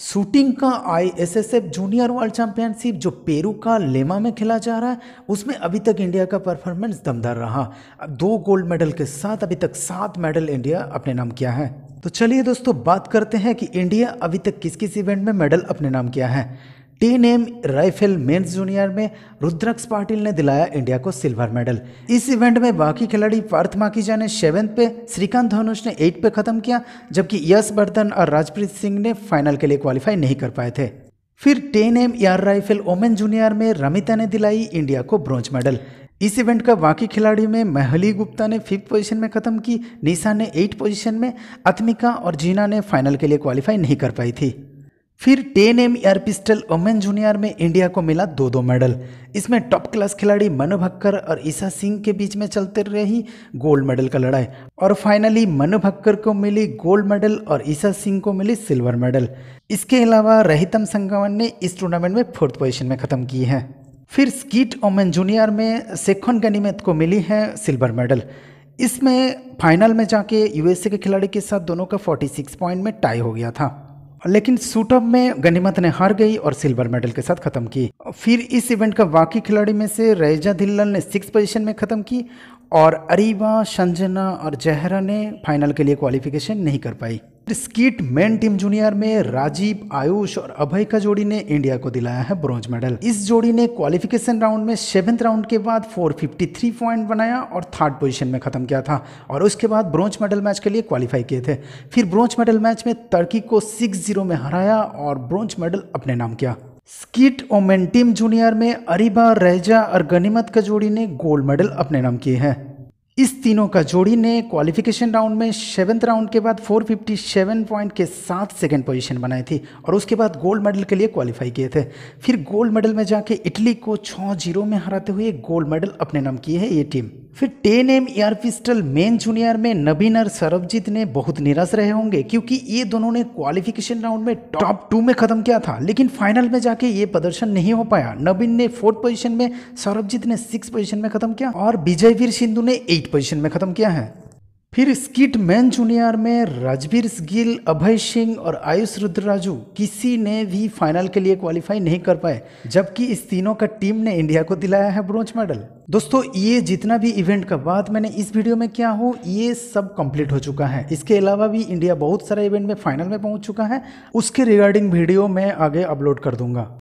shooting का ISSF junior world championship जो Peru का लेमा में खेला जा रहा है उसमें अभी तक इंडिया का परफॉर्मेंस दमदार रहा दो गोल्ड मेडल के साथ अभी तक सात मेडल इंडिया अपने नाम किया है तो चलिए दोस्तों बात करते हैं कि इंडिया अभी तक किस किस इवेंट में मेडल अपने नाम किया है ten m rifle men's junior में रुद्रक्ष पाटिल ने दिलाया इंडिया को सिल्वर मेडल इस इवेंट में बाकी खिलाड़ी पार्थ माकीजा ने सेवेंथ पे श्रीकांत धनुष ने एट पे खत्म किया जबकि यश वर्धन और राजप्रीत सिंह ने फाइनल के लिए क्वालिफाई नहीं कर पाए थे फिर ten m air rifle women junior में रमिता ने दिलाई इंडिया को ब्रॉन्ज मेडल इस इवेंट का बाकी खिलाड़ी में महली गुप्ता ने फिफ्थ पोजीशन में खत्म की निशा ने एट पोजीशन में अत्मिका और जीना ने फाइनल के लिए क्वालिफाई नहीं कर पाई थी फिर ten m air pistol women junior में इंडिया को मिला दो दो मेडल इसमें टॉप क्लास खिलाड़ी मनु भक्कर और ईशा सिंह के बीच में चलते रही गोल्ड मेडल का लड़ाई और फाइनली मनु भक्कर को मिली गोल्ड मेडल और ईशा सिंह को मिली सिल्वर मेडल इसके अलावा रहितम संगवन ने इस टूर्नामेंट में फोर्थ पोजिशन में खत्म की है फिर स्कीट ओमेन जूनियर में सेखन गनीमत को मिली है सिल्वर मेडल इसमें फाइनल में जाके यूएसए के खिलाड़ी के साथ दोनों का 46 पॉइंट में टाई हो गया था लेकिन सूटअप में गनीमत ने हार गई और सिल्वर मेडल के साथ खत्म की फिर इस इवेंट का बाकी खिलाड़ी में से रेजा धिल्लन ने सिक्स पोजीशन में खत्म की और अरीबा संजना और जहरा ने फाइनल के लिए क्वालिफिकेशन नहीं कर पाई स्कीट मेन टीम जूनियर में राजीव आयुष और अभय का जोड़ी ने इंडिया को दिलाया है ब्रॉन्ज मेडल इस जोड़ी ने क्वालिफिकेशन राउंड में सेवेंथ राउंड के बाद 453 पॉइंट बनाया और थर्ड पोजीशन में खत्म किया था और उसके बाद ब्रॉन्ज मेडल मैच के लिए क्वालिफाई किए थे फिर ब्रॉन्ज मेडल मैच में तर्की को सिक्स जीरो में हराया और ब्रॉन्ज मेडल अपने नाम किया स्कीट ओमेन टीम जूनियर में अरिबा रेजा और गनीमत का जोड़ी ने गोल्ड मेडल अपने नाम किए हैं इस तीनों का जोड़ी ने क्वालिफिकेशन राउंड में सेवन्थ राउंड के बाद 457 पॉइंट के साथ सेकंड पोजीशन बनाई थी और उसके बाद गोल्ड मेडल के लिए क्वालिफाई किए थे फिर गोल्ड मेडल में जाके इटली को छः जीरो में हराते हुए गोल्ड मेडल अपने नाम किए है ये टीम फिर ten m air pistol men junior में नबीन और सरबजीत ने बहुत निराश रहे होंगे क्योंकि ये दोनों ने क्वालिफिकेशन राउंड में टॉप टू में खत्म किया था लेकिन फाइनल में जाके ये प्रदर्शन नहीं हो पाया नबीन ने फोर्थ पोजीशन में सरबजीत ने सिक्स पोजीशन में खत्म किया और विजयवीर सिंधु ने एट पोजीशन में खत्म किया है फिर स्किट मैन जूनियर में राजवीर गिल अभय सिंह और आयुष रुद्राजू किसी ने भी फाइनल के लिए क्वालिफाई नहीं कर पाए जबकि इस तीनों का टीम ने इंडिया को दिलाया है ब्रॉन्ज मेडल दोस्तों ये जितना भी इवेंट का बात मैंने इस वीडियो में क्या हो ये सब कंप्लीट हो चुका है इसके अलावा भी इंडिया बहुत सारे इवेंट में फाइनल में पहुंच चुका है उसके रिगार्डिंग वीडियो मैं आगे अपलोड कर दूंगा